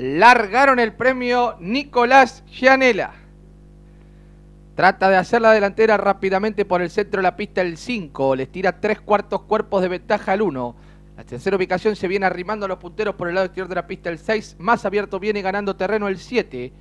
largaron el premio Nicolás Gianella. Trata de hacer la delantera rápidamente por el centro de la pista el 5. Les tira tres cuartos cuerpos de ventaja al 1. La tercera ubicación se viene arrimando a los punteros por el lado exterior de la pista el 6. Más abierto viene ganando terreno el 7.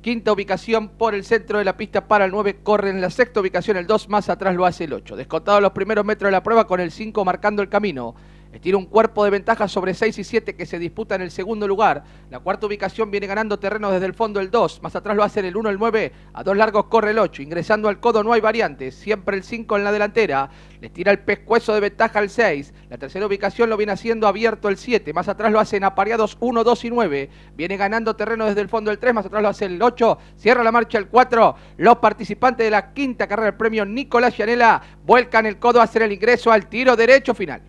Quinta ubicación por el centro de la pista para el 9. Corre en la sexta ubicación el 2. Más atrás lo hace el 8. Descontado los primeros metros de la prueba con el 5 marcando el camino. Estira un cuerpo de ventaja sobre 6 y 7 que se disputa en el segundo lugar. La cuarta ubicación viene ganando terreno desde el fondo el 2. Más atrás lo hacen el 1, el 9. A dos largos corre el 8. Ingresando al codo no hay variantes. Siempre el 5 en la delantera. Le tira el pescuezo de ventaja al 6. La tercera ubicación lo viene haciendo abierto el 7. Más atrás lo hacen apareados 1, 2 y 9. Viene ganando terreno desde el fondo el 3. Más atrás lo hace el 8. Cierra la marcha el 4. Los participantes de la quinta carrera del premio Nicolás Yanela vuelcan el codo a hacer el ingreso al tiro derecho final.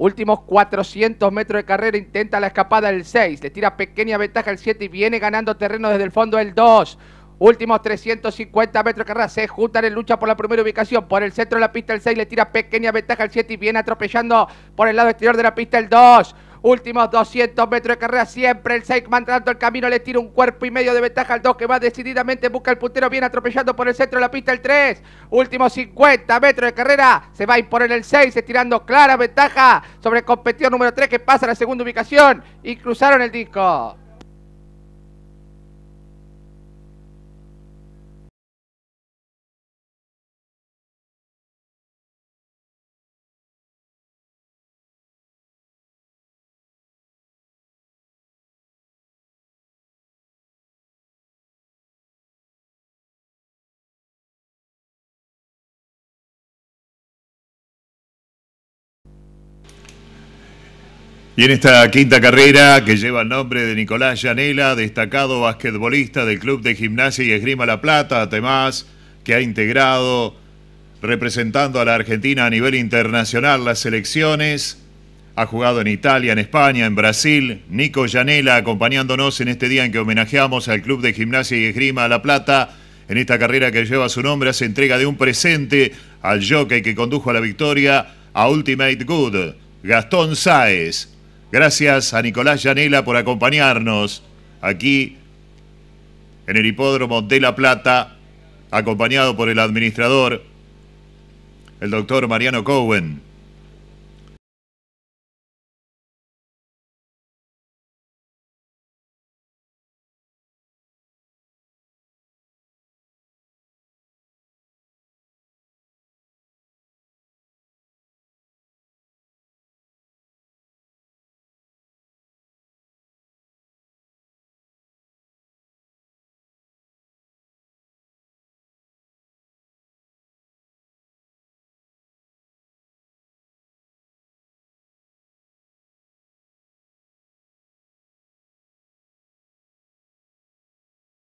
Últimos 400 metros de carrera, intenta la escapada del 6, le tira pequeña ventaja al 7 y viene ganando terreno desde el fondo el 2. Últimos 350 metros de carrera, se juntan en lucha por la primera ubicación. Por el centro de la pista el 6 le tira pequeña ventaja al 7 y viene atropellando por el lado exterior de la pista el 2. Últimos 200 metros de carrera, siempre el 6 mandando el camino, le tira un cuerpo y medio de ventaja al 2 que va decididamente, busca el puntero, viene atropellando por el centro de la pista el 3. Últimos 50 metros de carrera, se va a imponer el 6, estirando clara ventaja sobre el competidor número 3 que pasa a la segunda ubicación y cruzaron el disco. Y en esta quinta carrera, que lleva el nombre de Nicolás Yanela, destacado basquetbolista del Club de Gimnasia y Esgrima La Plata, además, que ha integrado, representando a la Argentina a nivel internacional, las selecciones. Ha jugado en Italia, en España, en Brasil. Nico Yanela acompañándonos en este día en que homenajeamos al Club de Gimnasia y Esgrima La Plata. En esta carrera que lleva su nombre, hace entrega de un presente al jockey que condujo a la victoria a Ultimate Good, Gastón Sáez. Gracias a Nicolás Yanela por acompañarnos aquí en el hipódromo de La Plata, acompañado por el administrador, el doctor Mariano Cowen.